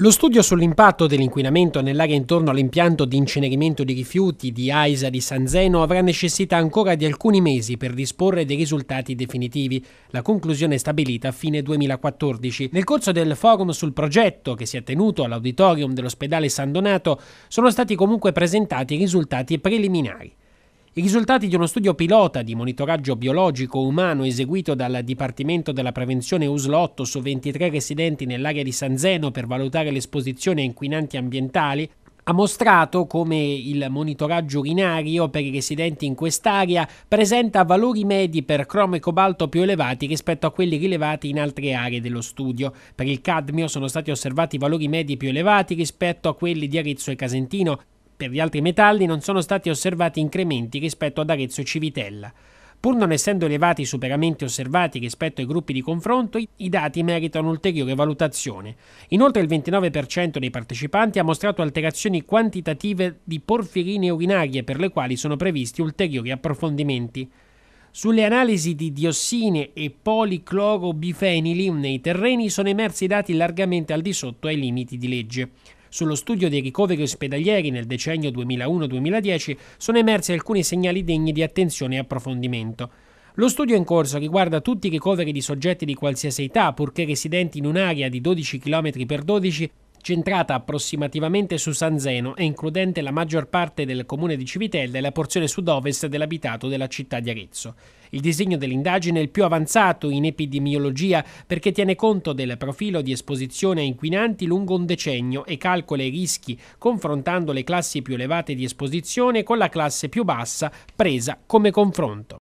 Lo studio sull'impatto dell'inquinamento nell'area intorno all'impianto di incenerimento di rifiuti di Aisa di San Zeno avrà necessità ancora di alcuni mesi per disporre dei risultati definitivi, la conclusione è stabilita a fine 2014. Nel corso del forum sul progetto che si è tenuto all'auditorium dell'ospedale San Donato sono stati comunque presentati i risultati preliminari. I risultati di uno studio pilota di monitoraggio biologico umano eseguito dal Dipartimento della Prevenzione usl su 23 residenti nell'area di San Zeno per valutare l'esposizione a inquinanti ambientali ha mostrato come il monitoraggio urinario per i residenti in quest'area presenta valori medi per cromo e cobalto più elevati rispetto a quelli rilevati in altre aree dello studio. Per il cadmio sono stati osservati valori medi più elevati rispetto a quelli di Arezzo e Casentino, per gli altri metalli non sono stati osservati incrementi rispetto ad Arezzo e Civitella. Pur non essendo elevati i superamenti osservati rispetto ai gruppi di confronto, i dati meritano ulteriore valutazione. Inoltre il 29% dei partecipanti ha mostrato alterazioni quantitative di porfirine urinarie per le quali sono previsti ulteriori approfondimenti. Sulle analisi di diossine e policlorobifenili nei terreni sono emersi dati largamente al di sotto ai limiti di legge. Sullo studio dei ricoveri ospedalieri nel decennio 2001-2010 sono emersi alcuni segnali degni di attenzione e approfondimento. Lo studio in corso riguarda tutti i ricoveri di soggetti di qualsiasi età, purché residenti in un'area di 12 km x 12 centrata approssimativamente su San Zeno e includente la maggior parte del comune di Civitella e la porzione sud-ovest dell'abitato della città di Arezzo. Il disegno dell'indagine è il più avanzato in epidemiologia perché tiene conto del profilo di esposizione a inquinanti lungo un decennio e calcola i rischi confrontando le classi più elevate di esposizione con la classe più bassa presa come confronto.